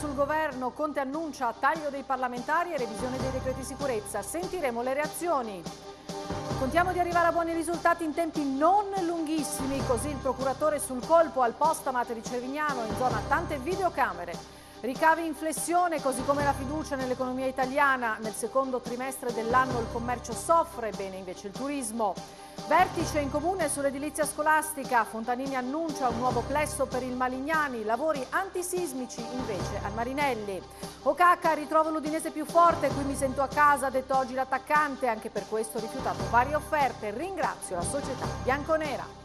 sul governo, Conte annuncia taglio dei parlamentari e revisione dei decreti sicurezza. Sentiremo le reazioni. Contiamo di arrivare a buoni risultati in tempi non lunghissimi, così il procuratore sul colpo al postamate di Cervignano in zona tante videocamere. Ricavi in flessione, così come la fiducia nell'economia italiana. Nel secondo trimestre dell'anno il commercio soffre, bene invece il turismo. Vertice in comune sull'edilizia scolastica. Fontanini annuncia un nuovo plesso per il Malignani, lavori antisismici invece al Marinelli. Okaka ritrova l'Udinese più forte, qui mi sento a casa, ha detto oggi l'attaccante, anche per questo ho rifiutato varie offerte. Ringrazio la società bianconera.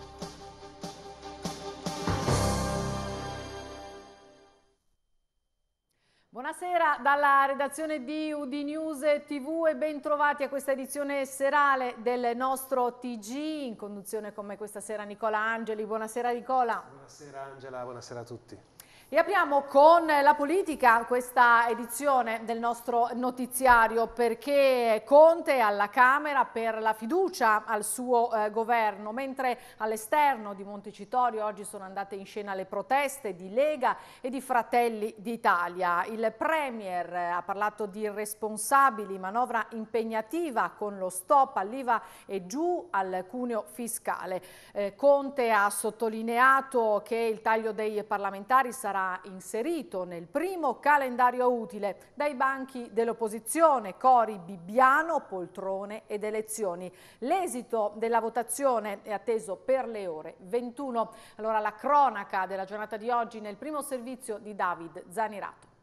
Buonasera dalla redazione di Udinews TV e bentrovati a questa edizione serale del nostro TG in conduzione con me questa sera Nicola Angeli. Buonasera Nicola. Buonasera Angela, buonasera a tutti. E apriamo con la politica questa edizione del nostro notiziario perché Conte alla Camera per la fiducia al suo eh, governo, mentre all'esterno di Montecitorio oggi sono andate in scena le proteste di Lega e di Fratelli d'Italia. Il Premier ha parlato di responsabili, manovra impegnativa con lo stop all'IVA e giù al cuneo fiscale. Eh, Conte ha sottolineato che il taglio dei parlamentari sarà sarà inserito nel primo calendario utile dai banchi dell'opposizione Cori, Bibbiano, Poltrone ed Elezioni. L'esito della votazione è atteso per le ore 21. Allora la cronaca della giornata di oggi nel primo servizio di David Zanirato.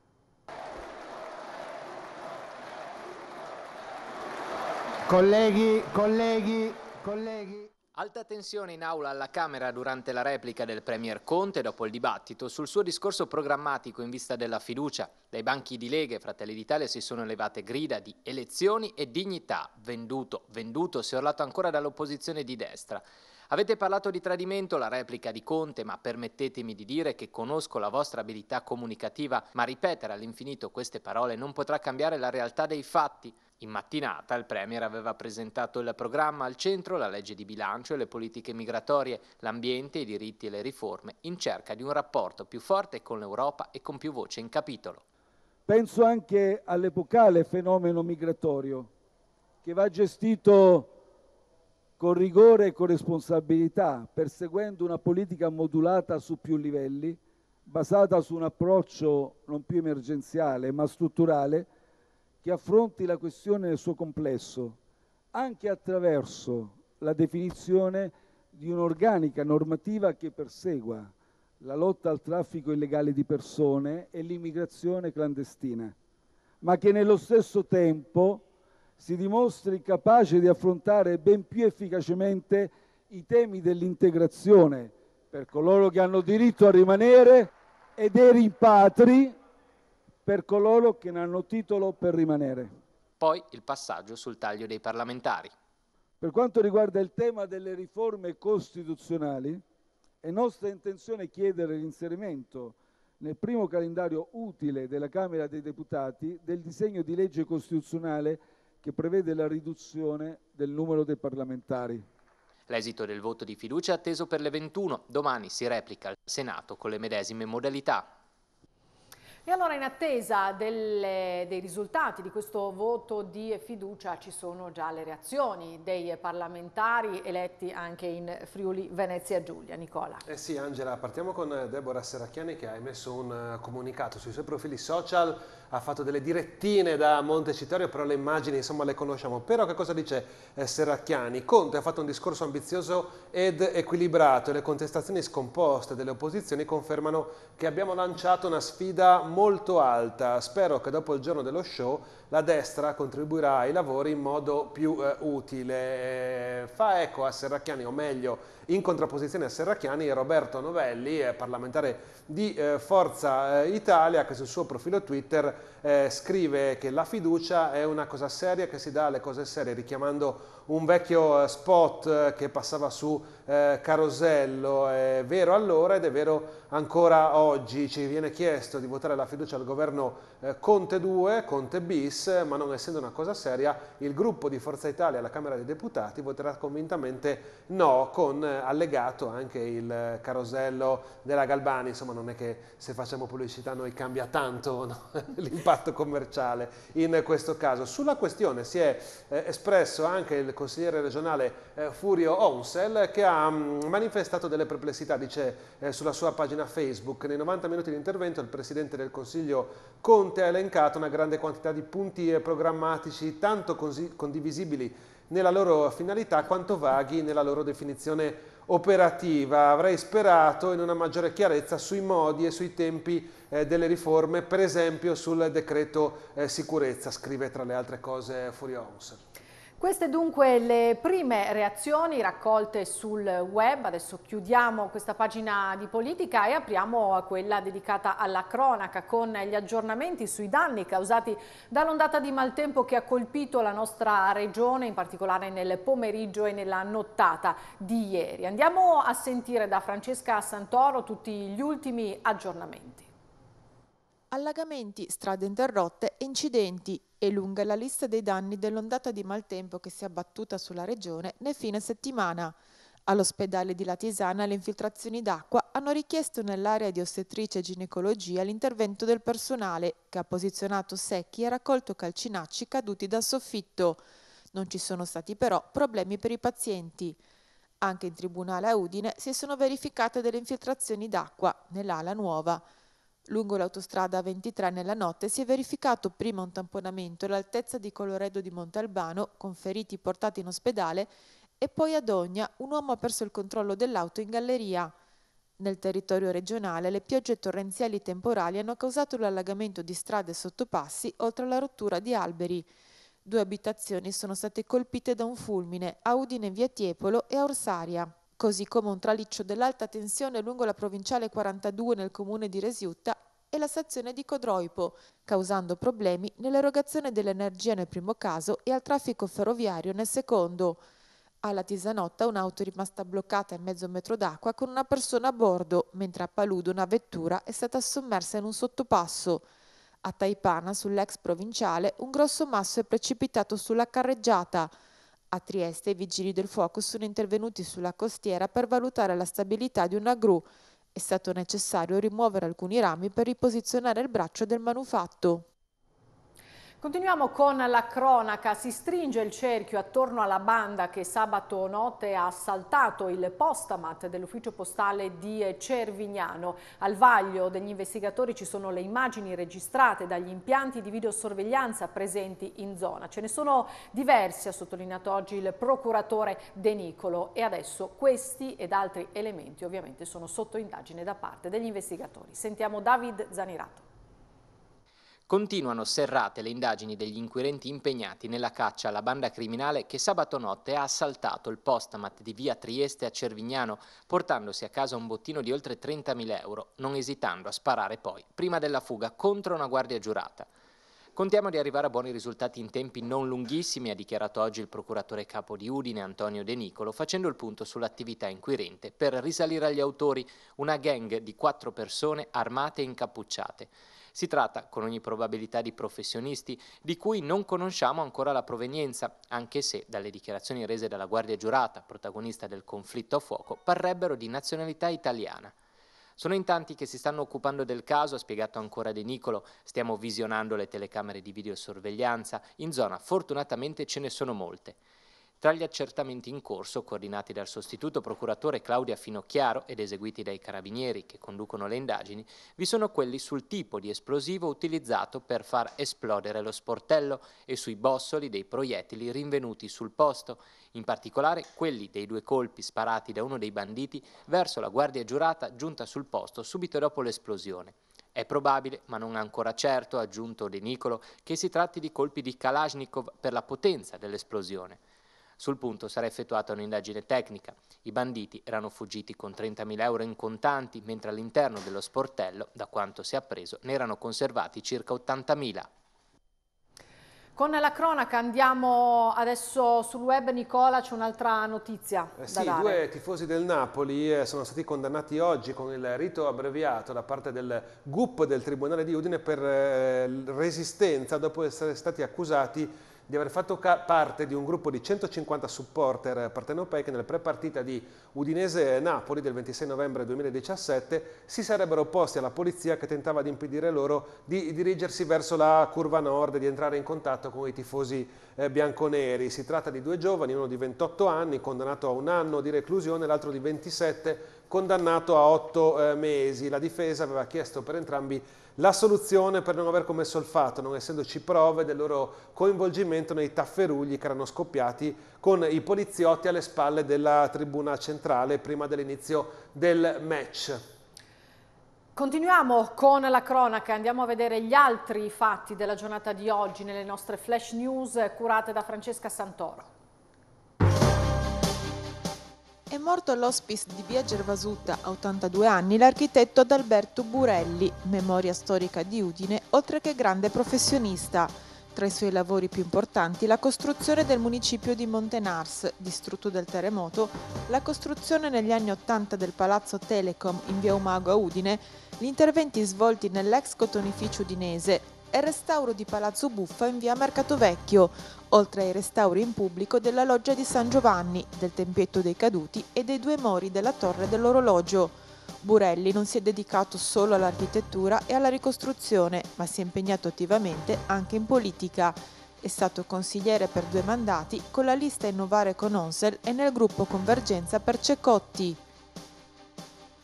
Colleghi, colleghi, colleghi. Alta tensione in aula alla Camera durante la replica del Premier Conte dopo il dibattito sul suo discorso programmatico in vista della fiducia. Dai banchi di Lega e Fratelli d'Italia si sono elevate grida di elezioni e dignità. Venduto, venduto, si è urlato ancora dall'opposizione di destra. Avete parlato di tradimento, la replica di Conte, ma permettetemi di dire che conosco la vostra abilità comunicativa, ma ripetere all'infinito queste parole non potrà cambiare la realtà dei fatti. In mattinata il Premier aveva presentato il programma al centro, la legge di bilancio e le politiche migratorie, l'ambiente, i diritti e le riforme, in cerca di un rapporto più forte con l'Europa e con più voce in capitolo. Penso anche all'epocale fenomeno migratorio, che va gestito con rigore e con responsabilità, perseguendo una politica modulata su più livelli, basata su un approccio non più emergenziale ma strutturale, che affronti la questione nel suo complesso, anche attraverso la definizione di un'organica normativa che persegua la lotta al traffico illegale di persone e l'immigrazione clandestina, ma che nello stesso tempo si dimostri capace di affrontare ben più efficacemente i temi dell'integrazione per coloro che hanno diritto a rimanere e dei rimpatri per coloro che ne hanno titolo per rimanere. Poi il passaggio sul taglio dei parlamentari. Per quanto riguarda il tema delle riforme costituzionali, è nostra intenzione chiedere l'inserimento nel primo calendario utile della Camera dei Deputati del disegno di legge costituzionale che prevede la riduzione del numero dei parlamentari. L'esito del voto di fiducia è atteso per le 21. Domani si replica al Senato con le medesime modalità. E allora in attesa delle, dei risultati di questo voto di fiducia ci sono già le reazioni dei parlamentari eletti anche in Friuli Venezia Giulia. Nicola. Eh sì Angela, partiamo con Deborah Serracchiani che ha emesso un eh, comunicato sui suoi profili social, ha fatto delle direttine da Montecitorio, però le immagini insomma le conosciamo. Però che cosa dice eh, Serracchiani? Conte ha fatto un discorso ambizioso ed equilibrato e le contestazioni scomposte delle opposizioni confermano che abbiamo lanciato una sfida molto alta. Spero che dopo il giorno dello show la destra contribuirà ai lavori in modo più eh, utile. Eh, fa ecco a Serracchiani, o meglio in contrapposizione a Serracchiani Roberto Novelli, eh, parlamentare di eh, Forza eh, Italia, che sul suo profilo Twitter scrive che la fiducia è una cosa seria che si dà alle cose serie, richiamando un vecchio spot che passava su Carosello. È vero allora ed è vero ancora oggi. Ci viene chiesto di votare la fiducia al governo Conte 2, Conte bis, ma non essendo una cosa seria, il gruppo di Forza Italia alla Camera dei Deputati voterà convintamente no con allegato anche il carosello della Galbani, insomma non è che se facciamo pubblicità noi cambia tanto no? l'impatto commerciale in questo caso. Sulla questione si è eh, espresso anche il consigliere regionale eh, Furio Onsel che ha mh, mm, manifestato delle perplessità, dice eh, sulla sua pagina Facebook, nei 90 minuti di intervento il Presidente del Consiglio Conte ha elencato una grande quantità di punti programmatici tanto condivisibili nella loro finalità quanto vaghi nella loro definizione operativa. Avrei sperato in una maggiore chiarezza sui modi e sui tempi eh, delle riforme, per esempio sul decreto eh, sicurezza, scrive tra le altre cose Furio Furions. Queste dunque le prime reazioni raccolte sul web, adesso chiudiamo questa pagina di politica e apriamo a quella dedicata alla cronaca con gli aggiornamenti sui danni causati dall'ondata di maltempo che ha colpito la nostra regione, in particolare nel pomeriggio e nella nottata di ieri. Andiamo a sentire da Francesca Santoro tutti gli ultimi aggiornamenti. Allagamenti, strade interrotte e incidenti. È lunga la lista dei danni dell'ondata di maltempo che si è abbattuta sulla regione nel fine settimana. All'ospedale di Latisana le infiltrazioni d'acqua hanno richiesto nell'area di ostetricia e ginecologia l'intervento del personale, che ha posizionato secchi e raccolto calcinacci caduti dal soffitto. Non ci sono stati però problemi per i pazienti. Anche in tribunale a Udine si sono verificate delle infiltrazioni d'acqua nell'ala nuova. Lungo l'autostrada 23 nella notte si è verificato prima un tamponamento all'altezza di Coloredo di Montalbano, con feriti portati in ospedale, e poi ad Ogna un uomo ha perso il controllo dell'auto in galleria. Nel territorio regionale le piogge torrenziali temporali hanno causato l'allagamento di strade e sottopassi, oltre alla rottura di alberi. Due abitazioni sono state colpite da un fulmine a Udine via Tiepolo e a Orsaria così come un traliccio dell'alta tensione lungo la provinciale 42 nel comune di Resiutta e la stazione di Codroipo, causando problemi nell'erogazione dell'energia nel primo caso e al traffico ferroviario nel secondo. Alla Tisanotta un'auto è rimasta bloccata in mezzo metro d'acqua con una persona a bordo, mentre a Paludo una vettura è stata sommersa in un sottopasso. A Taipana, sull'ex provinciale, un grosso masso è precipitato sulla carreggiata. A Trieste i vigili del fuoco sono intervenuti sulla costiera per valutare la stabilità di una gru. È stato necessario rimuovere alcuni rami per riposizionare il braccio del manufatto. Continuiamo con la cronaca, si stringe il cerchio attorno alla banda che sabato notte ha assaltato il postamat dell'ufficio postale di Cervignano. Al vaglio degli investigatori ci sono le immagini registrate dagli impianti di videosorveglianza presenti in zona. Ce ne sono diversi, ha sottolineato oggi il procuratore De Nicolo e adesso questi ed altri elementi ovviamente sono sotto indagine da parte degli investigatori. Sentiamo David Zanirato. Continuano serrate le indagini degli inquirenti impegnati nella caccia alla banda criminale che sabato notte ha assaltato il postamat di via Trieste a Cervignano, portandosi a casa un bottino di oltre 30.000 euro, non esitando a sparare poi, prima della fuga, contro una guardia giurata. Contiamo di arrivare a buoni risultati in tempi non lunghissimi, ha dichiarato oggi il procuratore capo di Udine Antonio De Nicolo, facendo il punto sull'attività inquirente per risalire agli autori, una gang di quattro persone armate e incappucciate. Si tratta, con ogni probabilità, di professionisti di cui non conosciamo ancora la provenienza, anche se dalle dichiarazioni rese dalla guardia giurata, protagonista del conflitto a fuoco, parrebbero di nazionalità italiana. Sono in tanti che si stanno occupando del caso, ha spiegato ancora De Nicolo. Stiamo visionando le telecamere di videosorveglianza. In zona fortunatamente ce ne sono molte. Tra gli accertamenti in corso, coordinati dal sostituto procuratore Claudia Finocchiaro ed eseguiti dai carabinieri che conducono le indagini, vi sono quelli sul tipo di esplosivo utilizzato per far esplodere lo sportello e sui bossoli dei proiettili rinvenuti sul posto, in particolare quelli dei due colpi sparati da uno dei banditi verso la guardia giurata giunta sul posto subito dopo l'esplosione. È probabile, ma non ancora certo, ha aggiunto De Nicolo, che si tratti di colpi di Kalashnikov per la potenza dell'esplosione. Sul punto sarà effettuata un'indagine tecnica. I banditi erano fuggiti con 30.000 euro in contanti, mentre all'interno dello sportello, da quanto si è appreso, ne erano conservati circa 80.000. Con la cronaca andiamo adesso sul web, Nicola, c'è un'altra notizia eh sì, dare. Due tifosi del Napoli eh, sono stati condannati oggi con il rito abbreviato da parte del GUP del Tribunale di Udine per eh, resistenza dopo essere stati accusati di aver fatto parte di un gruppo di 150 supporter partenopei che nel prepartita di Udinese-Napoli del 26 novembre 2017 si sarebbero opposti alla polizia che tentava di impedire loro di dirigersi verso la curva nord e di entrare in contatto con i tifosi eh, bianconeri. Si tratta di due giovani, uno di 28 anni condannato a un anno di reclusione, l'altro di 27 condannato a 8 eh, mesi. La difesa aveva chiesto per entrambi la soluzione per non aver commesso il fatto, non essendoci prove del loro coinvolgimento nei tafferugli che erano scoppiati con i poliziotti alle spalle della tribuna centrale prima dell'inizio del match. Continuiamo con la cronaca, andiamo a vedere gli altri fatti della giornata di oggi nelle nostre flash news curate da Francesca Santoro. È morto all'hospice di via Gervasutta a 82 anni l'architetto Adalberto Burelli, memoria storica di Udine, oltre che grande professionista. Tra i suoi lavori più importanti la costruzione del municipio di Montenars, distrutto dal terremoto, la costruzione negli anni Ottanta del palazzo Telecom in via Umago a Udine, gli interventi svolti nell'ex cotonificio udinese, e restauro di Palazzo Buffa in via Mercato Vecchio, oltre ai restauri in pubblico della loggia di San Giovanni, del Tempietto dei Caduti e dei due mori della Torre dell'Orologio. Burelli non si è dedicato solo all'architettura e alla ricostruzione, ma si è impegnato attivamente anche in politica. È stato consigliere per due mandati con la lista Innovare con Onsel e nel gruppo Convergenza per Cecotti.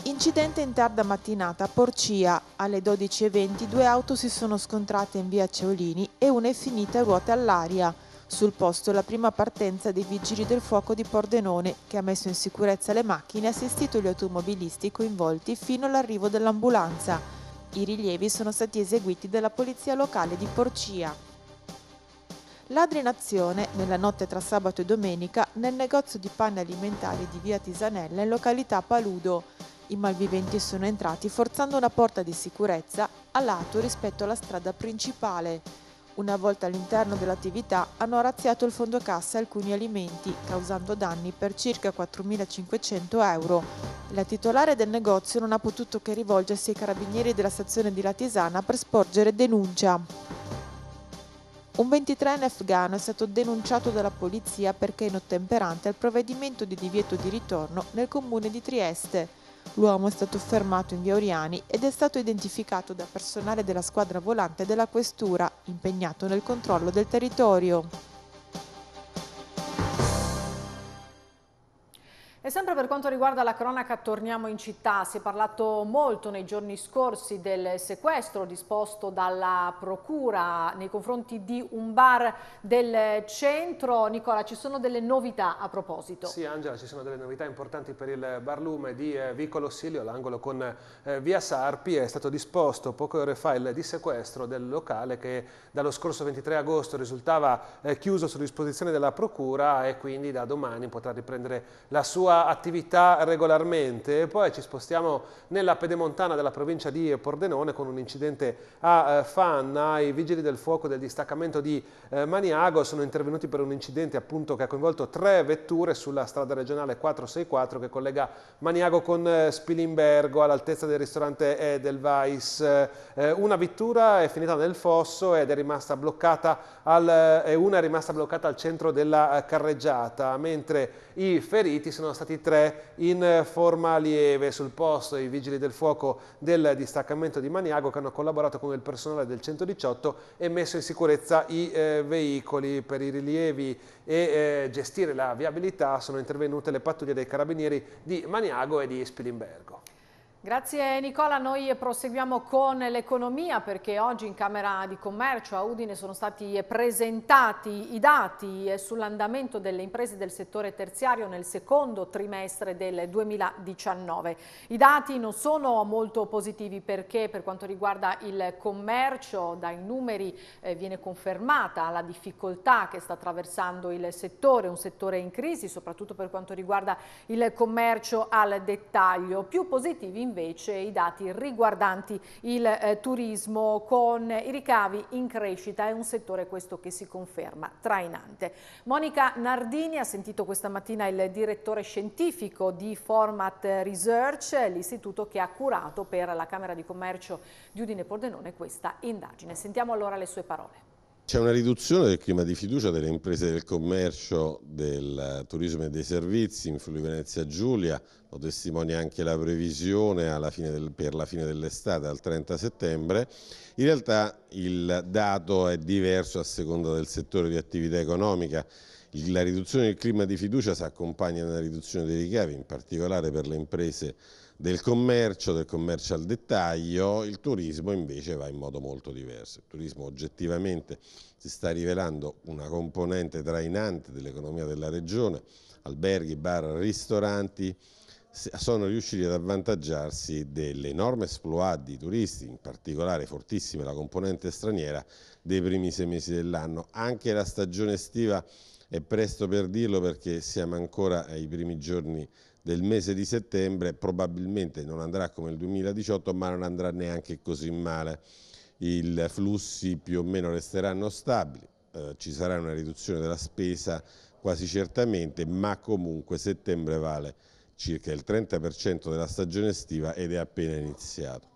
Incidente in tarda mattinata a Porcia. Alle 12.20 due auto si sono scontrate in via Ceolini e una è finita a ruote all'aria. Sul posto la prima partenza dei vigili del fuoco di Pordenone, che ha messo in sicurezza le macchine e assistito gli automobilisti coinvolti fino all'arrivo dell'ambulanza. I rilievi sono stati eseguiti dalla polizia locale di Porcia. Ladri in azione nella notte tra sabato e domenica nel negozio di panne alimentari di via Tisanella in località Paludo. I malviventi sono entrati forzando una porta di sicurezza a lato rispetto alla strada principale. Una volta all'interno dell'attività hanno razziato il fondo cassa alcuni alimenti, causando danni per circa 4.500 euro. La titolare del negozio non ha potuto che rivolgersi ai carabinieri della stazione di Latisana per sporgere denuncia. Un 23enne afghano è stato denunciato dalla polizia perché inottemperante al provvedimento di divieto di ritorno nel comune di Trieste. L'uomo è stato fermato in via Oriani ed è stato identificato da personale della squadra volante della questura impegnato nel controllo del territorio. E sempre per quanto riguarda la cronaca torniamo in città, si è parlato molto nei giorni scorsi del sequestro disposto dalla procura nei confronti di un bar del centro. Nicola, ci sono delle novità a proposito? Sì Angela, ci sono delle novità importanti per il barlume di eh, Vicolo Silio, l'angolo con eh, via Sarpi, è stato disposto poche ore fa il dissequestro del locale che dallo scorso 23 agosto risultava eh, chiuso su disposizione della procura e quindi da domani potrà riprendere la sua sua attività regolarmente e poi ci spostiamo nella pedemontana della provincia di Pordenone con un incidente a eh, Fanna, i vigili del fuoco del distaccamento di eh, Maniago sono intervenuti per un incidente appunto che ha coinvolto tre vetture sulla strada regionale 464 che collega Maniago con eh, Spilimbergo all'altezza del ristorante del Vais. Una vettura è finita nel fosso ed è rimasta bloccata al, una è rimasta bloccata al centro della carreggiata, mentre i feriti sono stati tre in forma lieve sul posto i vigili del fuoco del distaccamento di Maniago che hanno collaborato con il personale del 118 e messo in sicurezza i eh, veicoli per i rilievi e eh, gestire la viabilità sono intervenute le pattuglie dei carabinieri di Maniago e di Spilimbergo. Grazie Nicola, noi proseguiamo con l'economia perché oggi in Camera di Commercio a Udine sono stati presentati i dati sull'andamento delle imprese del settore terziario nel secondo trimestre del 2019. I dati non sono molto positivi perché per quanto riguarda il commercio dai numeri eh, viene confermata la difficoltà che sta attraversando il settore, un settore in crisi soprattutto per quanto riguarda il commercio al dettaglio. Più positivi invece invece i dati riguardanti il eh, turismo con i ricavi in crescita, è un settore questo che si conferma trainante. Monica Nardini ha sentito questa mattina il direttore scientifico di Format Research, l'istituto che ha curato per la Camera di Commercio di Udine Pordenone questa indagine. Sentiamo allora le sue parole. C'è una riduzione del clima di fiducia delle imprese del commercio, del eh, turismo e dei servizi in Friuli Venezia Giulia, lo testimonia anche la previsione del, per la fine dell'estate al 30 settembre. In realtà il dato è diverso a seconda del settore di attività economica. La riduzione del clima di fiducia si accompagna a una riduzione dei ricavi, in particolare per le imprese del commercio, del commercio al dettaglio, il turismo invece va in modo molto diverso. Il turismo oggettivamente si sta rivelando una componente trainante dell'economia della regione, alberghi, bar, ristoranti sono riusciti ad avvantaggiarsi dell'enorme esploit di turisti, in particolare fortissima la componente straniera, dei primi sei mesi dell'anno. Anche la stagione estiva è presto per dirlo perché siamo ancora ai primi giorni del mese di settembre probabilmente non andrà come il 2018 ma non andrà neanche così male. I flussi più o meno resteranno stabili, eh, ci sarà una riduzione della spesa quasi certamente, ma comunque settembre vale circa il 30% della stagione estiva ed è appena iniziato.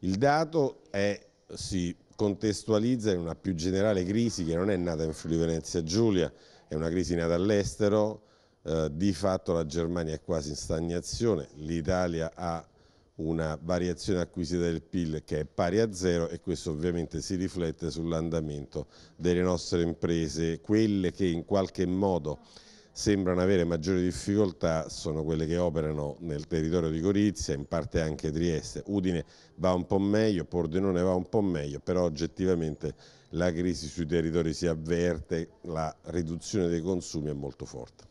Il dato è, si contestualizza in una più generale crisi che non è nata in Friuli Venezia Giulia, è una crisi nata all'estero, eh, di fatto la Germania è quasi in stagnazione, l'Italia ha una variazione acquisita del PIL che è pari a zero e questo ovviamente si riflette sull'andamento delle nostre imprese. Quelle che in qualche modo sembrano avere maggiori difficoltà sono quelle che operano nel territorio di Gorizia, in parte anche Trieste. Udine va un po' meglio, Pordenone va un po' meglio, però oggettivamente la crisi sui territori si avverte, la riduzione dei consumi è molto forte.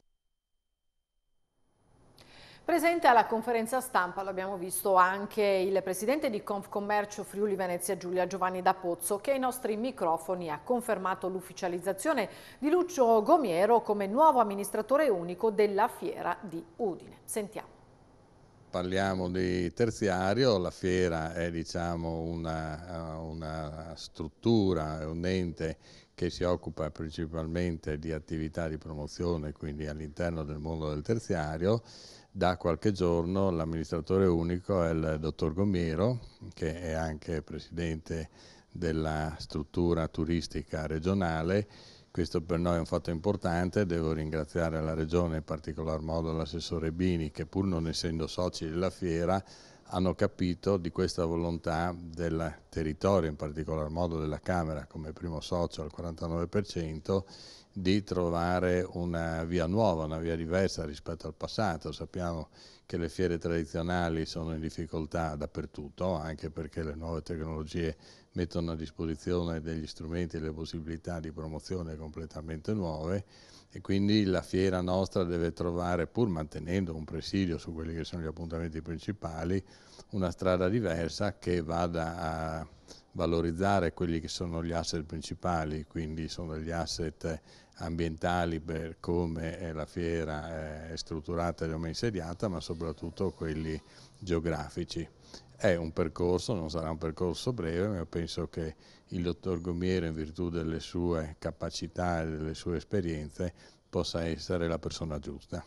Presente alla conferenza stampa, l'abbiamo visto anche il presidente di Confcommercio Friuli Venezia Giulia Giovanni da Pozzo che ai nostri microfoni ha confermato l'ufficializzazione di Lucio Gomiero come nuovo amministratore unico della fiera di Udine. Sentiamo. Parliamo di terziario, la fiera è diciamo, una, una struttura, un ente che si occupa principalmente di attività di promozione, quindi all'interno del mondo del terziario, da qualche giorno l'amministratore unico è il dottor Gomiero, che è anche presidente della struttura turistica regionale. Questo per noi è un fatto importante, devo ringraziare la Regione, in particolar modo l'assessore Bini, che pur non essendo soci della fiera, hanno capito di questa volontà del territorio, in particolar modo della Camera come primo socio al 49%, di trovare una via nuova, una via diversa rispetto al passato. Sappiamo che le fiere tradizionali sono in difficoltà dappertutto, anche perché le nuove tecnologie mettono a disposizione degli strumenti e le possibilità di promozione completamente nuove e quindi la fiera nostra deve trovare, pur mantenendo un presidio su quelli che sono gli appuntamenti principali, una strada diversa che vada a valorizzare quelli che sono gli asset principali, quindi sono gli asset ambientali per come la fiera è strutturata e come è insediata, ma soprattutto quelli geografici. È un percorso, non sarà un percorso breve, ma penso che il dottor Gomiero, in virtù delle sue capacità e delle sue esperienze, possa essere la persona giusta.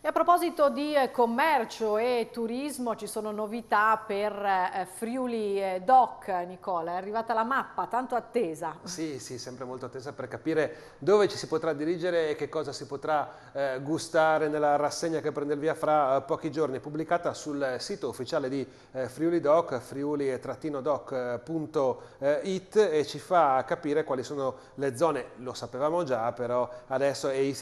E a proposito di eh, commercio e turismo ci sono novità per eh, Friuli eh, Doc, Nicola, è arrivata la mappa, tanto attesa. Sì, sì, sempre molto attesa per capire dove ci si potrà dirigere e che cosa si potrà eh, gustare nella rassegna che prende il via fra pochi giorni, pubblicata sul sito ufficiale di eh, Friuli Doc, friuli-doc.it e ci fa capire quali sono le zone, lo sapevamo già, però adesso è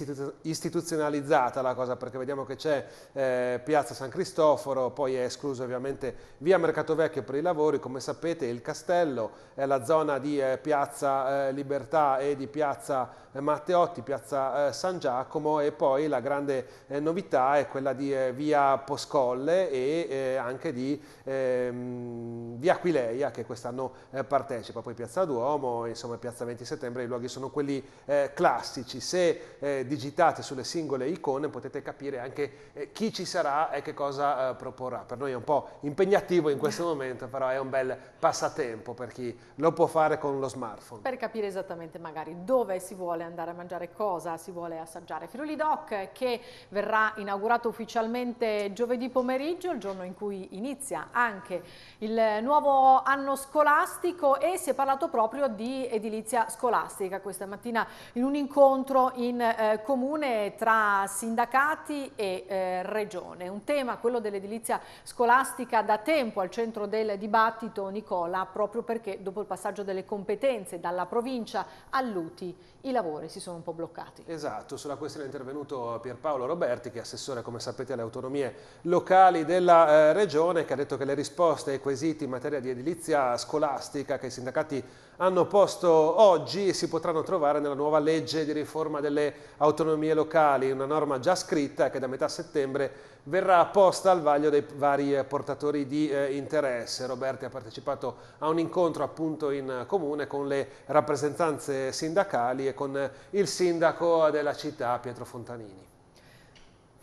istituzionalizzata la cosa perché vediamo che c'è eh, Piazza San Cristoforo, poi è escluso ovviamente via Mercato Vecchio per i lavori, come sapete il castello è la zona di eh, Piazza eh, Libertà e di Piazza eh, Matteotti, Piazza eh, San Giacomo e poi la grande eh, novità è quella di via Poscolle e anche di ehm, via Aquileia che quest'anno partecipa, poi Piazza Duomo, insomma Piazza 20 Settembre, i luoghi sono quelli classici. Se digitate sulle singole icone potete capire vedere anche eh, chi ci sarà e che cosa eh, proporrà. Per noi è un po' impegnativo in questo momento, però è un bel passatempo per chi lo può fare con lo smartphone. Per capire esattamente magari dove si vuole andare a mangiare, cosa si vuole assaggiare. Friuli Doc che verrà inaugurato ufficialmente giovedì pomeriggio, il giorno in cui inizia anche il nuovo anno scolastico e si è parlato proprio di edilizia scolastica questa mattina in un incontro in eh, comune tra sindacati e eh, Regione. Un tema, quello dell'edilizia scolastica, da tempo al centro del dibattito, Nicola, proprio perché dopo il passaggio delle competenze dalla provincia all'UTI i lavori si sono un po' bloccati. Esatto, sulla questione è intervenuto Pierpaolo Roberti, che è assessore, come sapete, alle autonomie locali della eh, Regione, che ha detto che le risposte ai quesiti in materia di edilizia scolastica che i sindacati hanno posto oggi e si potranno trovare nella nuova legge di riforma delle autonomie locali, una norma già scritta che da metà settembre verrà posta al vaglio dei vari portatori di eh, interesse. Roberti ha partecipato a un incontro appunto in comune con le rappresentanze sindacali e con il sindaco della città Pietro Fontanini.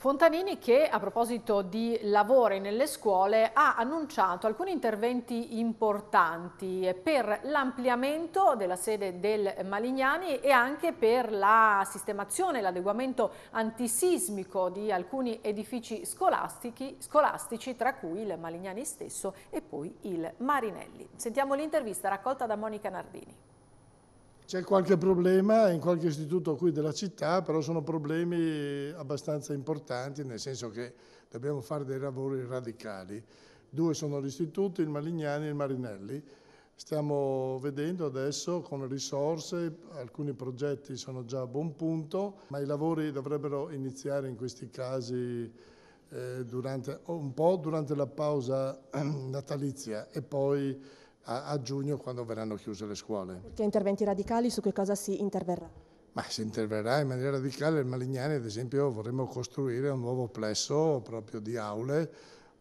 Fontanini che a proposito di lavori nelle scuole ha annunciato alcuni interventi importanti per l'ampliamento della sede del Malignani e anche per la sistemazione, l'adeguamento antisismico di alcuni edifici scolastici, scolastici, tra cui il Malignani stesso e poi il Marinelli. Sentiamo l'intervista raccolta da Monica Nardini. C'è qualche problema in qualche istituto qui della città, però sono problemi abbastanza importanti, nel senso che dobbiamo fare dei lavori radicali. Due sono gli istituti, il Malignani e il Marinelli. Stiamo vedendo adesso con risorse, alcuni progetti sono già a buon punto, ma i lavori dovrebbero iniziare in questi casi eh, durante, un po' durante la pausa natalizia e poi a, a giugno quando verranno chiuse le scuole. Perché interventi radicali su che cosa si interverrà? Ma si interverrà in maniera radicale il Malignani, ad esempio vorremmo costruire un nuovo plesso proprio di aule,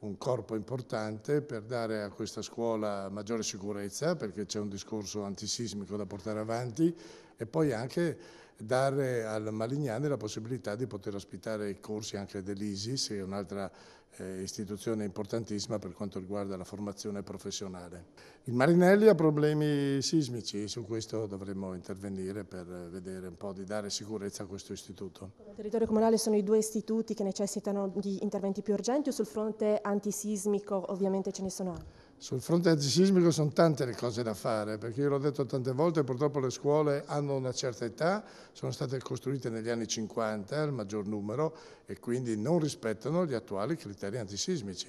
un corpo importante per dare a questa scuola maggiore sicurezza perché c'è un discorso antisismico da portare avanti e poi anche dare al Malignani la possibilità di poter ospitare i corsi anche dell'ISIS, che è un'altra eh, istituzione importantissima per quanto riguarda la formazione professionale. Il Marinelli ha problemi sismici, su questo dovremmo intervenire per vedere un po' di dare sicurezza a questo istituto. Nel territorio comunale sono i due istituti che necessitano di interventi più urgenti o sul fronte antisismico ovviamente ce ne sono altri? Sul fronte antisismico sono tante le cose da fare, perché io l'ho detto tante volte, purtroppo le scuole hanno una certa età, sono state costruite negli anni 50, il maggior numero, e quindi non rispettano gli attuali criteri antisismici.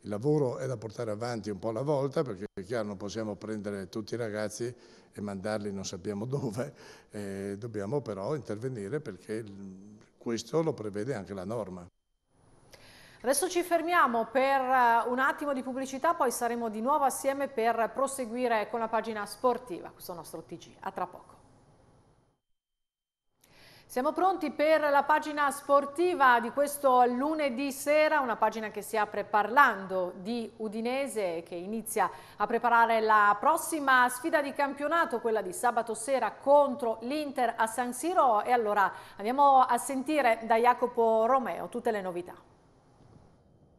Il lavoro è da portare avanti un po' alla volta, perché è chiaro non possiamo prendere tutti i ragazzi e mandarli non sappiamo dove, eh, dobbiamo però intervenire perché questo lo prevede anche la norma. Adesso ci fermiamo per eh, un attimo di pubblicità, poi saremo di nuovo assieme per proseguire con la pagina sportiva, questo nostro TG. A tra poco. Siamo pronti per la pagina sportiva di questo lunedì sera, una pagina che si apre parlando di Udinese che inizia a preparare la prossima sfida di campionato, quella di sabato sera contro l'Inter a San Siro e allora andiamo a sentire da Jacopo Romeo tutte le novità.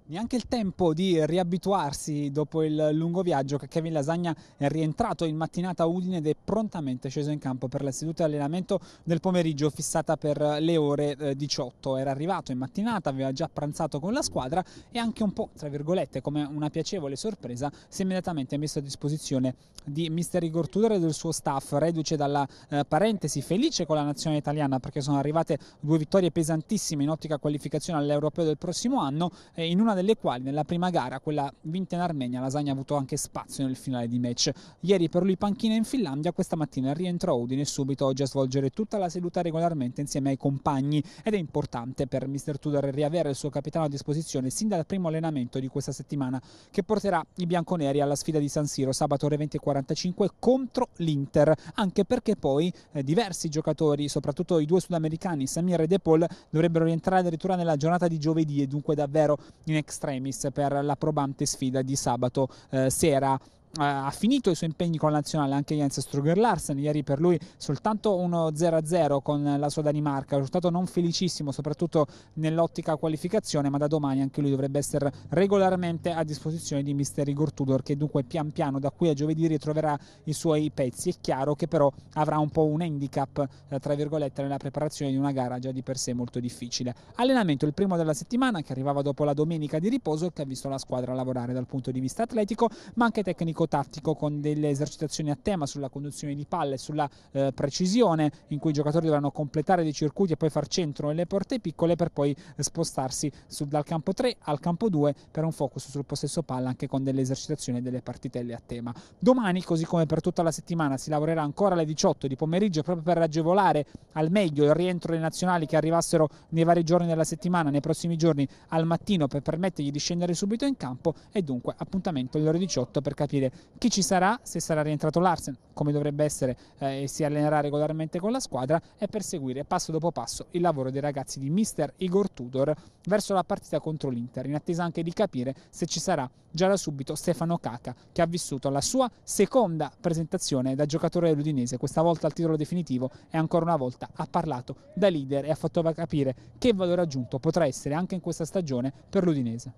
Neanche il tempo di riabituarsi dopo il lungo viaggio che Kevin Lasagna è rientrato in mattinata a Udine ed è prontamente sceso in campo per la seduta di allenamento del pomeriggio fissata per le ore 18. Eh, Era arrivato in mattinata, aveva già pranzato con la squadra e anche un po', tra virgolette, come una piacevole sorpresa, si è immediatamente messo a disposizione di Mister Igor Tudor e del suo staff, reduce dalla eh, parentesi felice con la nazione italiana perché sono arrivate due vittorie pesantissime in ottica qualificazione all'Europeo del prossimo anno e eh, in una una delle quali nella prima gara, quella vinta in Armenia, Lasagna ha avuto anche spazio nel finale di match. Ieri per lui panchina in Finlandia, questa mattina rientra a Udine subito oggi a svolgere tutta la seduta regolarmente insieme ai compagni ed è importante per Mr. Tudor riavere il suo capitano a disposizione sin dal primo allenamento di questa settimana che porterà i bianconeri alla sfida di San Siro sabato ore 20.45 contro l'Inter, anche perché poi eh, diversi giocatori, soprattutto i due sudamericani Samir e De Paul, dovrebbero rientrare addirittura nella giornata di giovedì e dunque davvero in extremis per la probante sfida di sabato eh, sera eh, ha finito i suoi impegni con la nazionale anche Jens Struger Larsen ieri per lui soltanto uno 0 0 con la sua Danimarca risultato non felicissimo soprattutto nell'ottica qualificazione ma da domani anche lui dovrebbe essere regolarmente a disposizione di mister Igor Tudor che dunque pian piano da qui a giovedì ritroverà i suoi pezzi è chiaro che però avrà un po' un handicap eh, tra virgolette nella preparazione di una gara già di per sé molto difficile allenamento il primo della settimana che arrivava dopo la domenica di riposo e che ha visto la squadra lavorare dal punto di vista atletico ma anche tecnico gioco tattico con delle esercitazioni a tema sulla conduzione di palle, sulla eh, precisione, in cui i giocatori dovranno completare dei circuiti e poi far centro nelle porte piccole per poi spostarsi su, dal campo 3 al campo 2 per un focus sul possesso palla anche con delle esercitazioni e delle partitelle a tema. Domani, così come per tutta la settimana, si lavorerà ancora alle 18 di pomeriggio proprio per agevolare al meglio il rientro dei nazionali che arrivassero nei vari giorni della settimana, nei prossimi giorni al mattino per permettergli di scendere subito in campo e dunque appuntamento alle ore 18 per capire chi ci sarà, se sarà rientrato Larsen, come dovrebbe essere eh, e si allenerà regolarmente con la squadra, e per seguire passo dopo passo il lavoro dei ragazzi di mister Igor Tudor verso la partita contro l'Inter, in attesa anche di capire se ci sarà già da subito Stefano Caca, che ha vissuto la sua seconda presentazione da giocatore dell'Udinese, questa volta al titolo definitivo e ancora una volta ha parlato da leader e ha fatto capire che valore aggiunto potrà essere anche in questa stagione per l'Udinese.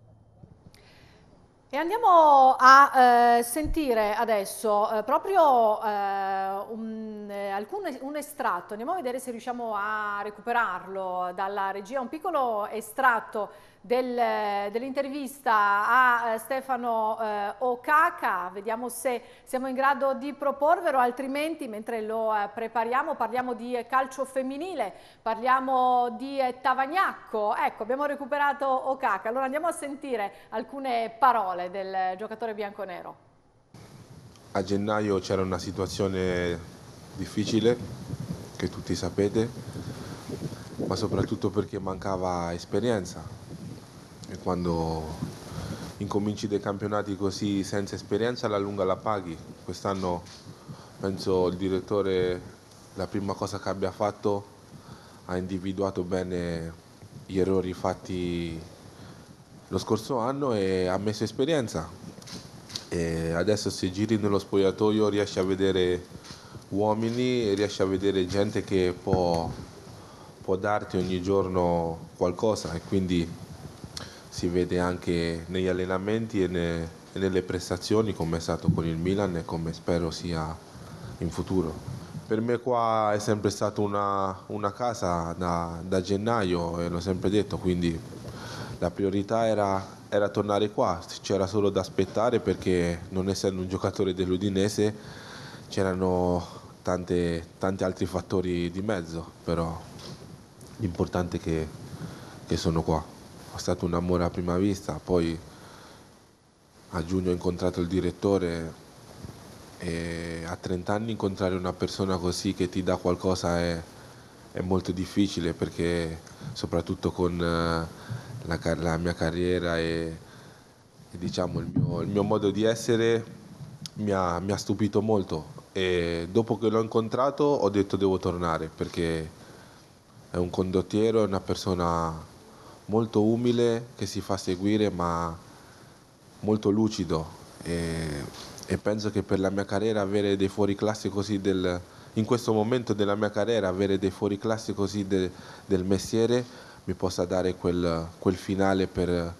E andiamo a eh, sentire adesso eh, proprio eh, un alcun, un estratto, andiamo a vedere se riusciamo a recuperarlo dalla regia, un piccolo estratto del, dell'intervista a eh, Stefano eh, Okaka, vediamo se siamo in grado di proporvelo, altrimenti mentre lo eh, prepariamo parliamo di eh, calcio femminile, parliamo di eh, Tavagnacco, ecco abbiamo recuperato Okaka, allora andiamo a sentire alcune parole del giocatore bianconero. A gennaio c'era una situazione difficile, che tutti sapete, ma soprattutto perché mancava esperienza. E quando incominci dei campionati così senza esperienza, alla lunga la paghi. Quest'anno penso il direttore la prima cosa che abbia fatto ha individuato bene gli errori fatti lo scorso anno e ha messo esperienza. E adesso se giri nello spogliatoio riesci a vedere uomini e riesci a vedere gente che può, può darti ogni giorno qualcosa e quindi si vede anche negli allenamenti e, ne, e nelle prestazioni come è stato con il Milan e come spero sia in futuro. Per me qua è sempre stata una, una casa da, da, gennaio e l'ho sempre detto, quindi la priorità era, era, tornare qua, c'era solo da aspettare perché non essendo un giocatore dell'Udinese c'erano tante, tanti altri fattori di mezzo, però l'importante è che, che sono qua. È stato un amore a prima vista, poi a giugno ho incontrato il direttore e a 30 anni incontrare una persona così che ti dà qualcosa è, è molto difficile perché soprattutto con eh, la, la mia carriera e, e diciamo il mio, il mio, modo di essere mi ha, mi ha stupito molto e dopo che l'ho incontrato ho detto devo tornare perché è un condottiero, è una persona molto umile che si fa seguire ma molto lucido e, e penso che per la mia carriera avere dei fuoriclasse così del, in questo momento della mia carriera avere dei fuoriclasse così de, del mestiere mi possa dare quel, quel finale per,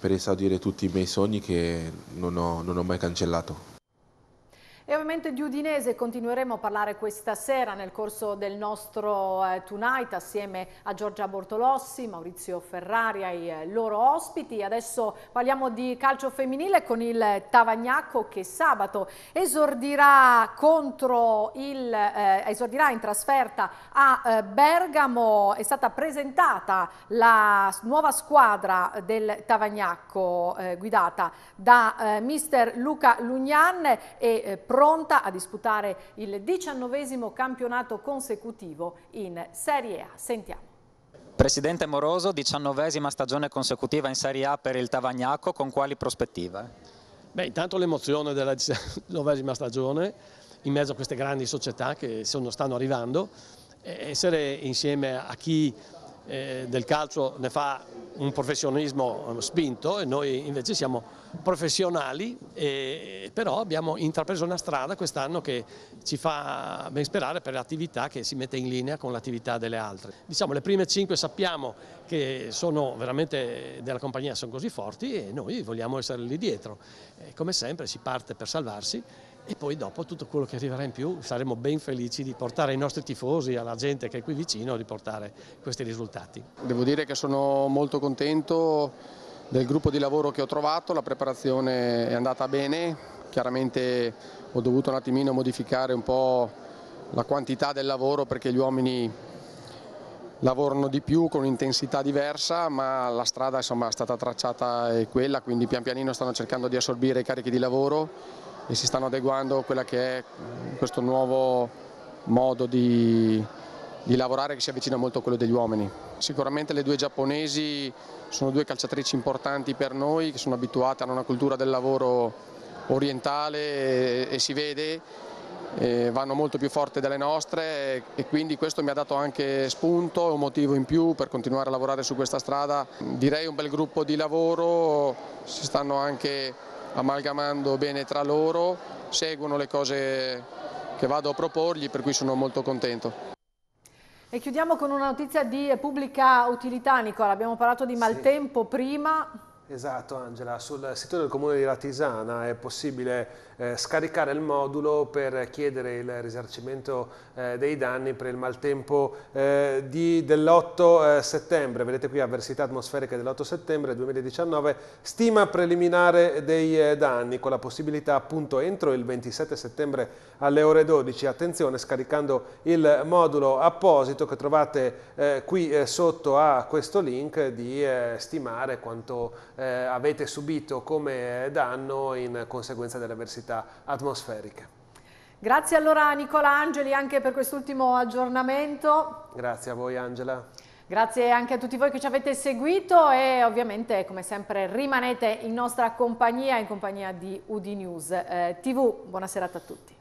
per esaudire tutti i miei sogni che non ho, non ho mai cancellato. E ovviamente di Udinese continueremo a parlare questa sera nel corso del nostro eh, Tonight assieme a Giorgia Bortolossi, Maurizio Ferrari e ai eh, loro ospiti. Adesso parliamo di calcio femminile con il Tavagnacco che sabato esordirà, il, eh, esordirà in trasferta a eh, Bergamo. È stata presentata la nuova squadra del Tavagnacco eh, guidata da eh, mister Luca Lugnan e eh, pronta a disputare il diciannovesimo campionato consecutivo in Serie A. Sentiamo. Presidente Moroso, diciannovesima stagione consecutiva in Serie A per il Tavagnaco, con quali prospettive? Beh, intanto l'emozione della diciannovesima stagione in mezzo a queste grandi società che sono, stanno arrivando, essere insieme a chi eh, del calcio ne fa un professionismo spinto e noi invece siamo professionali, e, però abbiamo intrapreso una strada quest'anno che ci fa ben sperare per l'attività che si mette in linea con l'attività delle altre. Diciamo le prime cinque sappiamo che sono veramente della compagnia sono così forti e noi vogliamo essere lì dietro. E come sempre si parte per salvarsi e poi dopo tutto quello che arriverà in più saremo ben felici di portare ai nostri tifosi, alla gente che è qui vicino, di portare questi risultati. Devo dire che sono molto contento del gruppo di lavoro che ho trovato, la preparazione è andata bene, chiaramente ho dovuto un attimino modificare un po' la quantità del lavoro perché gli uomini lavorano di più con intensità diversa ma la strada insomma, è stata tracciata è quella quindi pian pianino stanno cercando di assorbire i carichi di lavoro e si stanno adeguando a quella che è mm, questo nuovo modo di, di lavorare che si avvicina molto a quello degli uomini. Sicuramente le due giapponesi sono due calciatrici importanti per noi che sono abituate, a una cultura del lavoro orientale e, e si vede, e vanno molto più forte delle nostre e quindi questo mi ha dato anche spunto, e un motivo in più per continuare a lavorare su questa strada. Direi un bel gruppo di lavoro, si stanno anche amalgamando bene tra loro, seguono le cose che vado a proporgli per cui sono molto contento. E chiudiamo con una notizia di pubblica utilità Nicola, abbiamo parlato di maltempo sì. prima. Esatto Angela, sul sito del comune di Ratisana è possibile eh, scaricare il modulo per chiedere il risarcimento eh, dei danni per il maltempo eh, dell'8 eh, settembre. Vedete qui avversità atmosferica dell'8 settembre 2019, stima preliminare dei eh, danni con la possibilità appunto entro il 27 settembre alle ore 12. Attenzione scaricando il modulo apposito che trovate eh, qui sotto a questo link di stimare quanto avete subito come danno in conseguenza dell'avversità complessità atmosferiche. Grazie allora Nicola Angeli anche per quest'ultimo aggiornamento. Grazie a voi Angela. Grazie anche a tutti voi che ci avete seguito e ovviamente come sempre rimanete in nostra compagnia, in compagnia di UD News eh, TV. Buona serata a tutti.